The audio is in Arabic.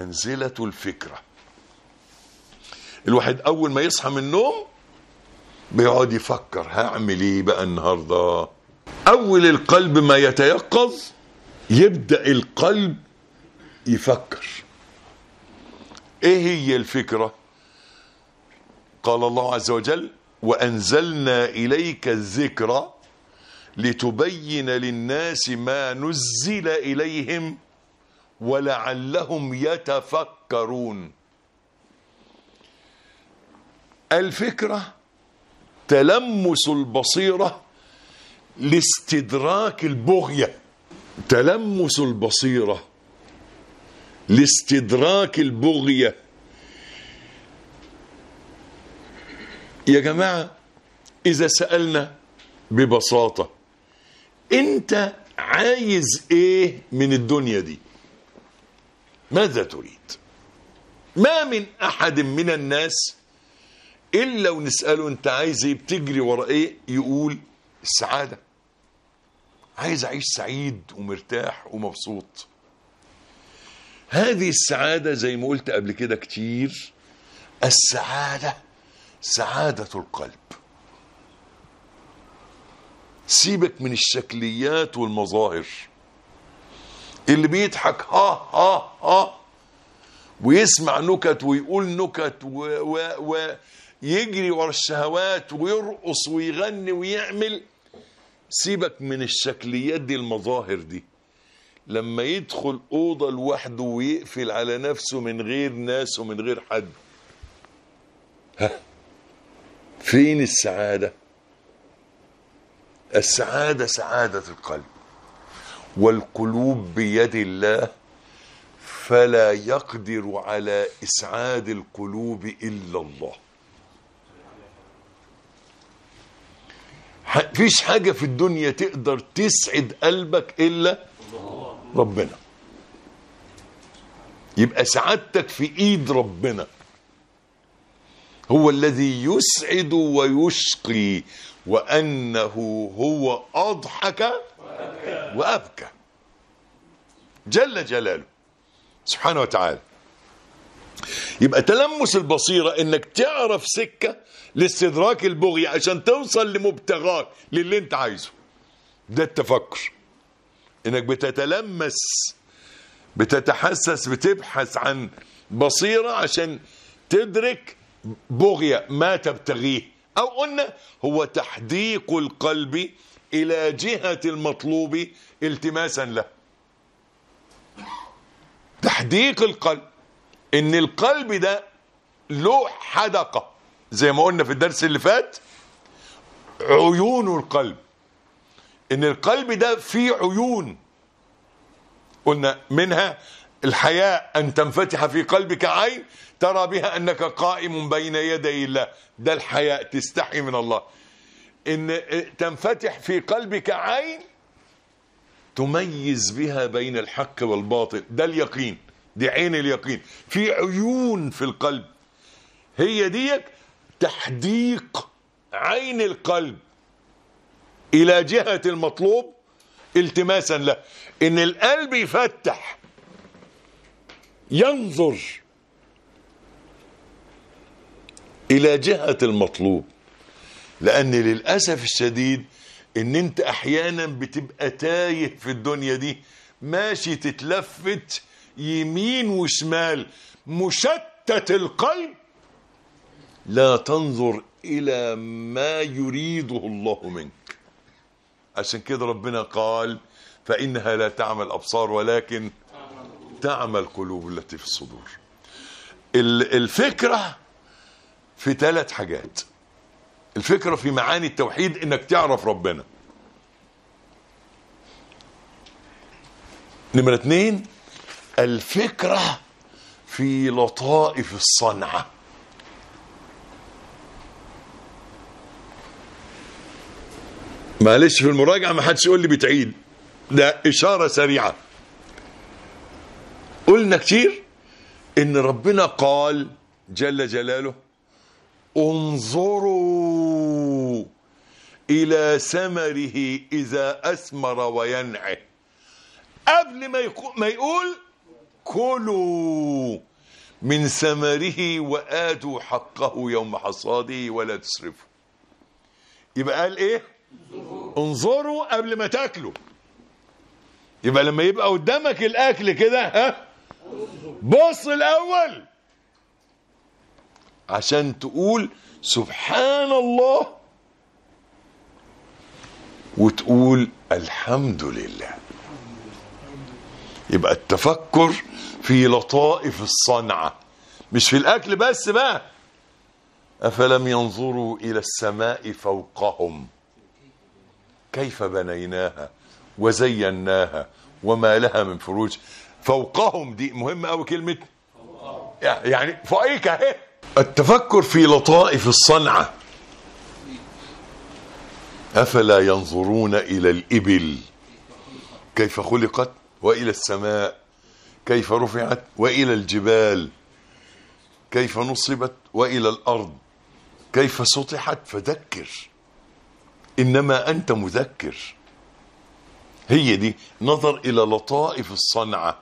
منزلة الفكرة الواحد أول ما يصحى من النوم بيقعد يفكر هعمل ايه بقى النهارده اول القلب ما يتيقظ يبدا القلب يفكر ايه هي الفكره قال الله عز وجل وانزلنا اليك الذكرى لتبين للناس ما نزل اليهم ولعلهم يتفكرون الفكرة تلمس البصيرة لاستدراك البغية تلمس البصيرة لاستدراك البغية يا جماعة إذا سألنا ببساطة أنت عايز إيه من الدنيا دي ماذا تريد ما من أحد من الناس إلا ونسأله أنت عايز إيه بتجري ورا إيه يقول السعادة عايز أعيش سعيد ومرتاح ومبسوط هذه السعادة زي ما قلت قبل كده كتير السعادة سعادة القلب سيبك من الشكليات والمظاهر اللي بيضحك ها ها ها ويسمع نكت ويقول نكت ويجري ورا الشهوات ويرقص ويغني ويعمل سيبك من الشكليات دي المظاهر دي لما يدخل أوضة لوحده ويقفل على نفسه من غير ناس ومن غير حد ها فين السعادة السعادة سعادة القلب والقلوب بيد الله فلا يقدر على اسعاد القلوب الا الله فيش حاجه في الدنيا تقدر تسعد قلبك الا ربنا يبقى سعادتك في ايد ربنا هو الذي يسعد ويشقي وانه هو اضحك وأبكى جل جلاله سبحانه وتعالى يبقى تلمس البصيرة انك تعرف سكة لاستدراك البغي عشان توصل لمبتغاك للي انت عايزه ده التفكر انك بتتلمس بتتحسس بتبحث عن بصيرة عشان تدرك بغية ما تبتغيه او قلنا هو تحديق القلب إلى جهة المطلوب التماسا له تحديق القلب إن القلب ده له حدقة زي ما قلنا في الدرس اللي فات عيون القلب إن القلب ده فيه عيون قلنا منها الحياة أن تنفتح في قلبك عين ترى بها أنك قائم بين يدي الله ده الحياة تستحي من الله ان تنفتح في قلبك عين تميز بها بين الحق والباطل ده اليقين دي عين اليقين في عيون في القلب هي ديك تحديق عين القلب الى جهة المطلوب التماسا له ان القلب يفتح ينظر الى جهة المطلوب لان للاسف الشديد ان انت احيانا بتبقى تايه في الدنيا دي ماشي تتلفت يمين وشمال مشتت القلب لا تنظر الى ما يريده الله منك عشان كده ربنا قال فانها لا تعمى الابصار ولكن تعمى القلوب التي في الصدور الفكره في ثلاث حاجات الفكرة في معاني التوحيد انك تعرف ربنا نمرة اتنين الفكرة في لطائف الصنعة معلش في المراجعة ما حدش يقول لي بتعيد ده إشارة سريعة قلنا كتير إن ربنا قال جل جلاله انظروا الى ثمره اذا اثمر وينعه قبل ما ما يقول كلوا من ثمره وآتوا حقه يوم حصاده ولا تسرفوا يبقى قال ايه انظروا قبل ما تاكلوا يبقى لما يبقى قدامك الاكل كده ها بص الاول عشان تقول سبحان الله وتقول الحمد لله يبقى التفكر في لطائف الصنعة مش في الأكل بس بقى أفلم ينظروا إلى السماء فوقهم كيف بنيناها وزيناها وما لها من فروج فوقهم دي مهمة أو كلمة يعني فوقيك اهي التفكر في لطائف الصنعة أفلا ينظرون إلى الإبل كيف خلقت وإلى السماء كيف رفعت وإلى الجبال كيف نصبت وإلى الأرض كيف سطحت فذكر إنما أنت مذكر هي دي نظر إلى لطائف الصنعة